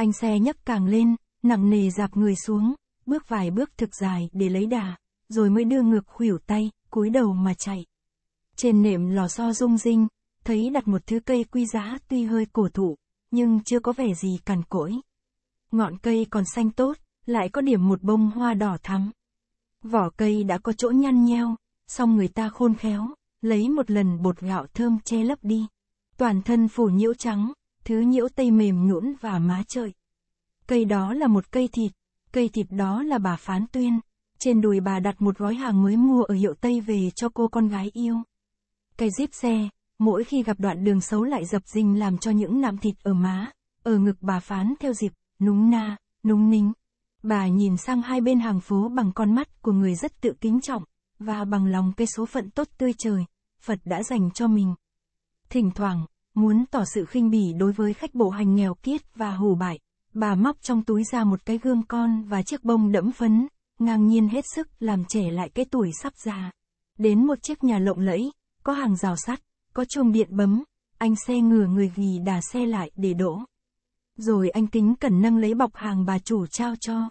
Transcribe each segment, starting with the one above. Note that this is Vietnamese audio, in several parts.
Anh xe nhấc càng lên, nặng nề dạp người xuống, bước vài bước thực dài để lấy đà, rồi mới đưa ngược khuỷu tay, cúi đầu mà chạy. Trên nệm lò xo rung rinh, thấy đặt một thứ cây quy giá tuy hơi cổ thụ, nhưng chưa có vẻ gì cằn cỗi. Ngọn cây còn xanh tốt, lại có điểm một bông hoa đỏ thắm. Vỏ cây đã có chỗ nhăn nheo, song người ta khôn khéo, lấy một lần bột gạo thơm che lấp đi. Toàn thân phủ nhiễu trắng, thứ nhiễu tây mềm nhũn và má trợi. Cây đó là một cây thịt, cây thịt đó là bà Phán Tuyên. Trên đùi bà đặt một gói hàng mới mua ở hiệu Tây về cho cô con gái yêu. cây zip xe, mỗi khi gặp đoạn đường xấu lại dập dình làm cho những nạm thịt ở má, ở ngực bà Phán theo dịp, núng na, núng nính. Bà nhìn sang hai bên hàng phố bằng con mắt của người rất tự kính trọng, và bằng lòng cái số phận tốt tươi trời, Phật đã dành cho mình. Thỉnh thoảng, Muốn tỏ sự khinh bỉ đối với khách bộ hành nghèo kiết và hủ bại, bà móc trong túi ra một cái gương con và chiếc bông đẫm phấn, ngang nhiên hết sức làm trẻ lại cái tuổi sắp già. Đến một chiếc nhà lộng lẫy, có hàng rào sắt, có chuông điện bấm, anh xe ngửa người ghì đà xe lại để đỗ. Rồi anh kính cẩn nâng lấy bọc hàng bà chủ trao cho.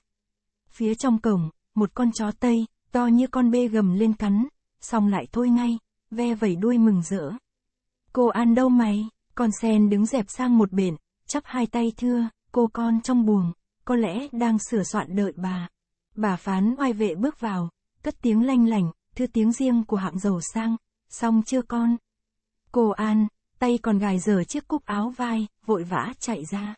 Phía trong cổng, một con chó Tây, to như con bê gầm lên cắn, xong lại thôi ngay, ve vẩy đuôi mừng rỡ. Cô An đâu mày? Con sen đứng dẹp sang một bên, chắp hai tay thưa, cô con trong buồng, có lẽ đang sửa soạn đợi bà. Bà phán oai vệ bước vào, cất tiếng lanh lảnh, thưa tiếng riêng của hạng giàu sang, xong chưa con? Cô An, tay còn gài dở chiếc cúc áo vai, vội vã chạy ra.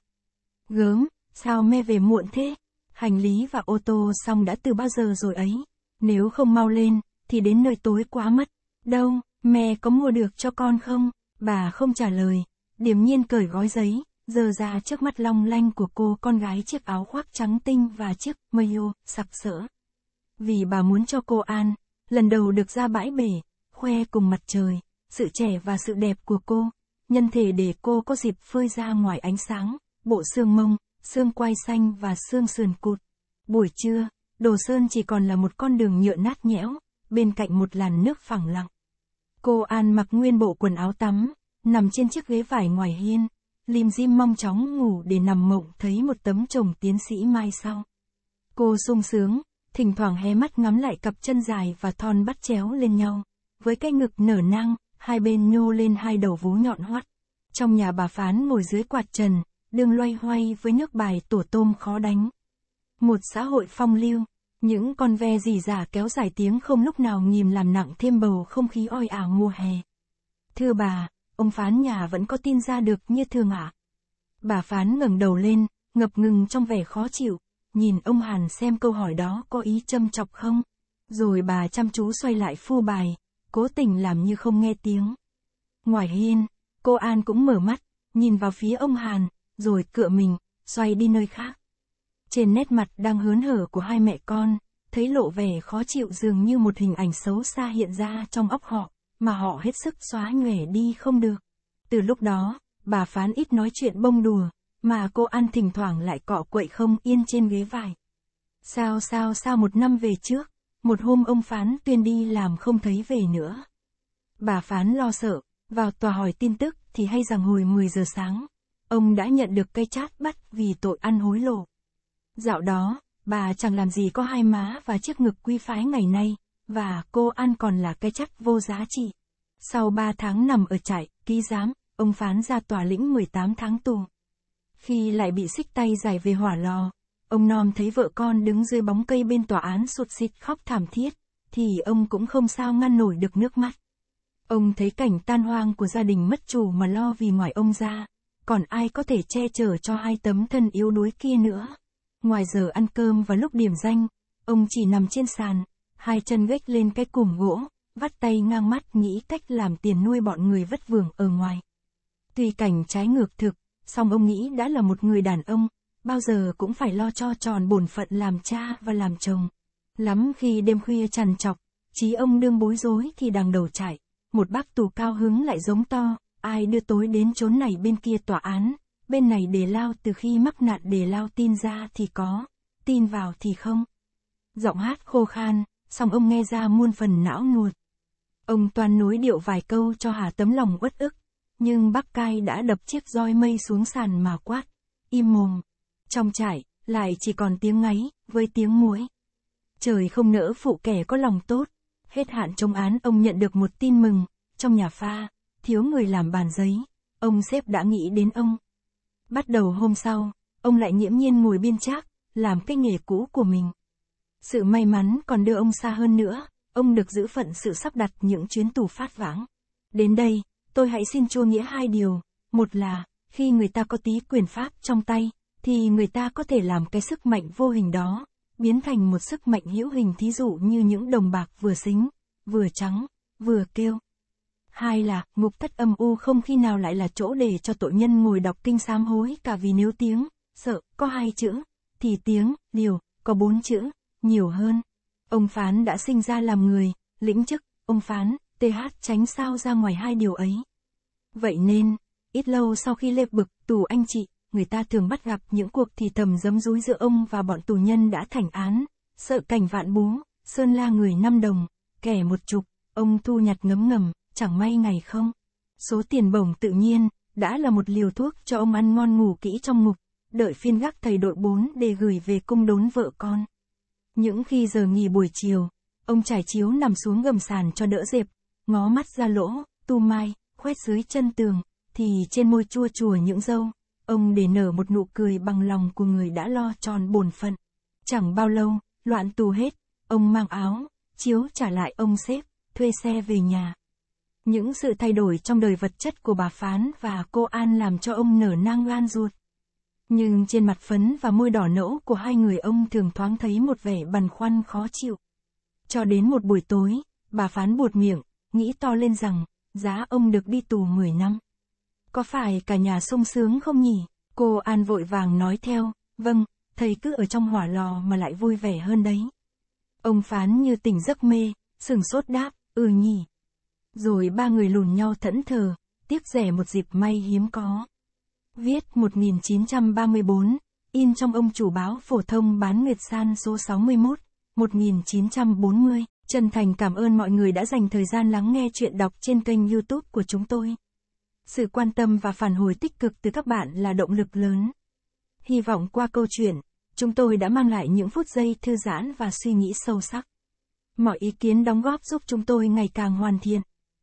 Gớm, sao mê về muộn thế? Hành lý và ô tô xong đã từ bao giờ rồi ấy? Nếu không mau lên, thì đến nơi tối quá mất. Đâu, mẹ có mua được cho con không? Bà không trả lời, điềm nhiên cởi gói giấy, dơ ra trước mắt long lanh của cô con gái chiếc áo khoác trắng tinh và chiếc mayo sặc sỡ. Vì bà muốn cho cô An, lần đầu được ra bãi bể, khoe cùng mặt trời, sự trẻ và sự đẹp của cô, nhân thể để cô có dịp phơi ra ngoài ánh sáng, bộ xương mông, xương quai xanh và xương sườn cụt. Buổi trưa, Đồ Sơn chỉ còn là một con đường nhựa nát nhẽo, bên cạnh một làn nước phẳng lặng. Cô An mặc nguyên bộ quần áo tắm, nằm trên chiếc ghế vải ngoài hiên, lim dim mong chóng ngủ để nằm mộng thấy một tấm chồng tiến sĩ mai sau. Cô sung sướng, thỉnh thoảng hé mắt ngắm lại cặp chân dài và thon bắt chéo lên nhau, với cái ngực nở nang, hai bên nhô lên hai đầu vú nhọn hoắt. Trong nhà bà Phán ngồi dưới quạt trần, đường loay hoay với nước bài tổ tôm khó đánh. Một xã hội phong lưu, những con ve dì giả kéo dài tiếng không lúc nào nghìm làm nặng thêm bầu không khí oi ả mùa hè. Thưa bà, ông phán nhà vẫn có tin ra được như thường ạ. À? Bà phán ngẩng đầu lên, ngập ngừng trong vẻ khó chịu, nhìn ông Hàn xem câu hỏi đó có ý châm chọc không. Rồi bà chăm chú xoay lại phu bài, cố tình làm như không nghe tiếng. Ngoài hiên, cô An cũng mở mắt, nhìn vào phía ông Hàn, rồi cựa mình, xoay đi nơi khác. Trên nét mặt đang hớn hở của hai mẹ con, thấy lộ vẻ khó chịu dường như một hình ảnh xấu xa hiện ra trong óc họ, mà họ hết sức xóa nhòe đi không được. Từ lúc đó, bà phán ít nói chuyện bông đùa, mà cô ăn thỉnh thoảng lại cọ quậy không yên trên ghế vải. Sao sao sao một năm về trước, một hôm ông phán tuyên đi làm không thấy về nữa. Bà phán lo sợ, vào tòa hỏi tin tức thì hay rằng hồi 10 giờ sáng, ông đã nhận được cây chát bắt vì tội ăn hối lộ. Dạo đó, bà chẳng làm gì có hai má và chiếc ngực quy phái ngày nay, và cô ăn còn là cái chắc vô giá trị. Sau ba tháng nằm ở trại, ký giám, ông phán ra tòa lĩnh 18 tháng tù. Khi lại bị xích tay giải về hỏa lò, ông Nom thấy vợ con đứng dưới bóng cây bên tòa án sụt xịt khóc thảm thiết, thì ông cũng không sao ngăn nổi được nước mắt. Ông thấy cảnh tan hoang của gia đình mất chủ mà lo vì ngoài ông ra, còn ai có thể che chở cho hai tấm thân yếu đuối kia nữa. Ngoài giờ ăn cơm và lúc điểm danh, ông chỉ nằm trên sàn, hai chân gách lên cái cùm gỗ, vắt tay ngang mắt nghĩ cách làm tiền nuôi bọn người vất vưởng ở ngoài. Tuy cảnh trái ngược thực, song ông nghĩ đã là một người đàn ông, bao giờ cũng phải lo cho tròn bổn phận làm cha và làm chồng. Lắm khi đêm khuya trằn trọc, trí ông đương bối rối thì đằng đầu chạy, một bác tù cao hứng lại giống to, ai đưa tối đến chốn này bên kia tòa án, bên này đề lao từ khi mắc nạn đề lao tin ra thì có, tin vào thì không. Giọng hát khô khan, song ông nghe ra muôn phần não nuột. Ông toàn nối điệu vài câu cho Hà tấm lòng uất ức, nhưng bác cai đã đập chiếc roi mây xuống sàn mà quát, im mồm. Trong trại lại chỉ còn tiếng ngáy, với tiếng muối. Trời không nỡ phụ kẻ có lòng tốt. Hết hạn chống án ông nhận được một tin mừng, trong nhà pha, thiếu người làm bàn giấy. Ông xếp đã nghĩ đến ông. Bắt đầu hôm sau, ông lại nhiễm nhiên ngồi biên chác làm cái nghề cũ của mình. Sự may mắn còn đưa ông xa hơn nữa, ông được giữ phận sự sắp đặt những chuyến tù phát vãng. Đến đây, tôi hãy xin chua nghĩa hai điều. Một là, khi người ta có tí quyền pháp trong tay, thì người ta có thể làm cái sức mạnh vô hình đó, biến thành một sức mạnh hữu hình thí dụ như những đồng bạc vừa xính, vừa trắng, vừa kêu. Hai là, ngục thất âm u không khi nào lại là chỗ để cho tội nhân ngồi đọc kinh sám hối cả vì nếu tiếng, sợ, có hai chữ, thì tiếng, liều, có bốn chữ, nhiều hơn. Ông Phán đã sinh ra làm người, lĩnh chức, ông Phán, TH tránh sao ra ngoài hai điều ấy. Vậy nên, ít lâu sau khi lê bực tù anh chị, người ta thường bắt gặp những cuộc thì thầm giấm rúi giữa ông và bọn tù nhân đã thành án, sợ cảnh vạn bú, sơn la người năm đồng, kẻ một chục, ông thu nhặt ngấm ngầm chẳng may ngày không. Số tiền bổng tự nhiên, đã là một liều thuốc cho ông ăn ngon ngủ kỹ trong ngục, đợi phiên gác thầy đội 4 để gửi về cung đốn vợ con. Những khi giờ nghỉ buổi chiều, ông trải chiếu nằm xuống gầm sàn cho đỡ dẹp, ngó mắt ra lỗ, tu mai, khoét dưới chân tường, thì trên môi chua chùa những dâu, ông để nở một nụ cười bằng lòng của người đã lo tròn bổn phận. Chẳng bao lâu, loạn tù hết, ông mang áo, chiếu trả lại ông sếp, thuê xe về nhà. Những sự thay đổi trong đời vật chất của bà Phán và cô An làm cho ông nở nang gan ruột. Nhưng trên mặt phấn và môi đỏ nẫu của hai người ông thường thoáng thấy một vẻ băn khoăn khó chịu. Cho đến một buổi tối, bà Phán buột miệng, nghĩ to lên rằng, giá ông được đi tù 10 năm. Có phải cả nhà sung sướng không nhỉ? Cô An vội vàng nói theo, vâng, thầy cứ ở trong hỏa lò mà lại vui vẻ hơn đấy. Ông Phán như tỉnh giấc mê, sừng sốt đáp, ừ nhỉ, rồi ba người lùn nhau thẫn thờ, tiếc rẻ một dịp may hiếm có. Viết 1934, in trong ông chủ báo phổ thông bán Nguyệt San số 61, 1940. Chân thành cảm ơn mọi người đã dành thời gian lắng nghe chuyện đọc trên kênh youtube của chúng tôi. Sự quan tâm và phản hồi tích cực từ các bạn là động lực lớn. Hy vọng qua câu chuyện, chúng tôi đã mang lại những phút giây thư giãn và suy nghĩ sâu sắc. Mọi ý kiến đóng góp giúp chúng tôi ngày càng hoàn thiện.